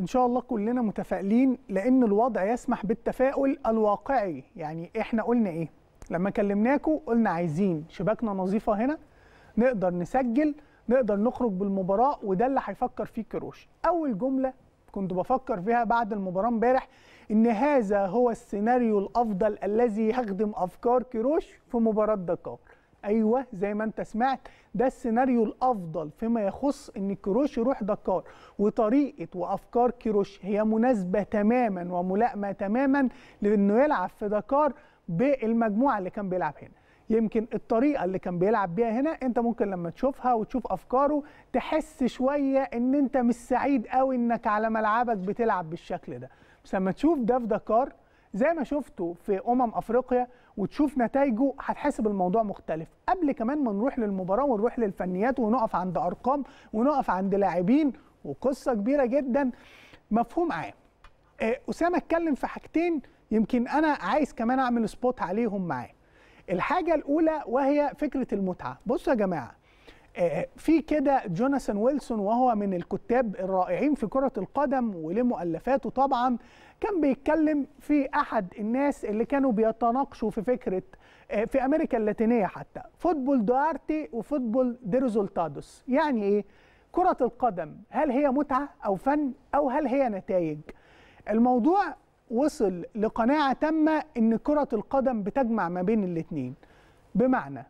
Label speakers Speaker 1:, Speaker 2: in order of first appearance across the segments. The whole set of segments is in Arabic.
Speaker 1: ان شاء الله كلنا متفائلين لان الوضع يسمح بالتفاؤل الواقعي يعني احنا قلنا ايه لما كلمناكم قلنا عايزين شباكنا نظيفه هنا نقدر نسجل نقدر نخرج بالمباراه وده اللي هيفكر فيه كروش اول جمله كنت بفكر فيها بعد المباراه امبارح ان هذا هو السيناريو الافضل الذي يخدم افكار كروش في مباراه دكار ايوه زي ما انت سمعت ده السيناريو الافضل فيما يخص ان كروش يروح دكار وطريقه وافكار كروش هي مناسبه تماما وملائمه تماما لانه يلعب في دكار بالمجموعه اللي كان بيلعب هنا يمكن الطريقه اللي كان بيلعب بيها هنا انت ممكن لما تشوفها وتشوف افكاره تحس شويه ان انت مش سعيد قوي انك على ملعبك بتلعب بالشكل ده بس لما تشوف ده في دكار زي ما شفته في امم افريقيا وتشوف نتائجه هتحسب الموضوع مختلف قبل كمان ما نروح للمباراه ونروح للفنيات ونقف عند ارقام ونقف عند لاعبين وقصه كبيره جدا مفهوم عام آه، اسامه اتكلم في حاجتين يمكن انا عايز كمان اعمل سبوت عليهم معاه الحاجه الاولى وهي فكره المتعه بصوا يا جماعه آه، في كده جوناثان ويلسون وهو من الكتاب الرائعين في كرة القدم وله مؤلفاته طبعا كان بيتكلم في أحد الناس اللي كانوا بيتناقشوا في فكرة آه، في أمريكا اللاتينية حتى فوتبول دوارتي وفوتبول ديرزولتادوس يعني إيه؟ كرة القدم هل هي متعة أو فن أو هل هي نتائج؟ الموضوع وصل لقناعة تامة إن كرة القدم بتجمع ما بين الاتنين بمعنى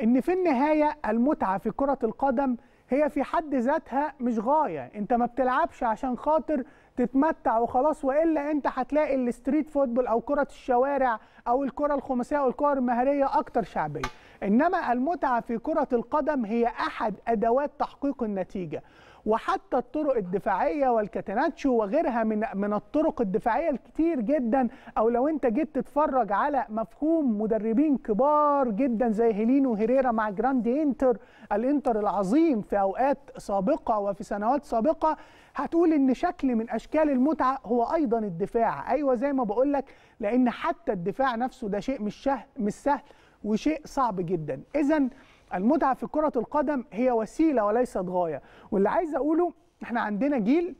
Speaker 1: ان في النهايه المتعه في كره القدم هي في حد ذاتها مش غايه انت ما بتلعبش عشان خاطر تتمتع وخلاص والا انت هتلاقي الستريت فوتبول او كره الشوارع او الكره الخماسيه او الكره المهريه اكتر شعبيه إنما المتعة في كرة القدم هي أحد أدوات تحقيق النتيجة وحتى الطرق الدفاعية والكاتناتشو وغيرها من من الطرق الدفاعية الكتير جدا أو لو أنت جيت تتفرج على مفهوم مدربين كبار جدا زي هيلينو هيريرا مع جراندي إنتر الإنتر العظيم في أوقات سابقة وفي سنوات سابقة هتقول إن شكل من أشكال المتعة هو أيضا الدفاع أيوة زي ما بقولك لأن حتى الدفاع نفسه ده شيء مش, مش سهل وشيء صعب جدا اذا المتعه في كره القدم هي وسيله وليست غايه واللي عايز اقوله احنا عندنا جيل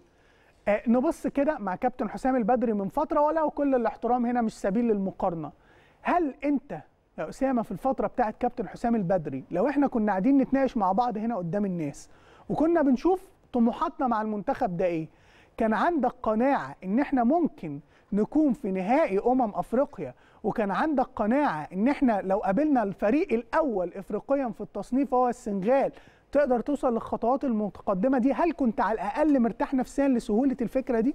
Speaker 1: آه، نبص كده مع كابتن حسام البدري من فتره ولا كل الاحترام هنا مش سبيل للمقارنه هل انت يا اسامه في الفتره بتاعه كابتن حسام البدري لو احنا كنا قاعدين نتناقش مع بعض هنا قدام الناس وكنا بنشوف طموحاتنا مع المنتخب ده ايه كان عندك قناعه ان احنا ممكن نكون في نهائي امم افريقيا وكان عندك قناعه ان احنا لو قابلنا الفريق الاول افريقيا في التصنيف هو السنغال تقدر توصل للخطوات المتقدمه دي هل كنت على الاقل مرتاح نفسيا لسهوله الفكره دي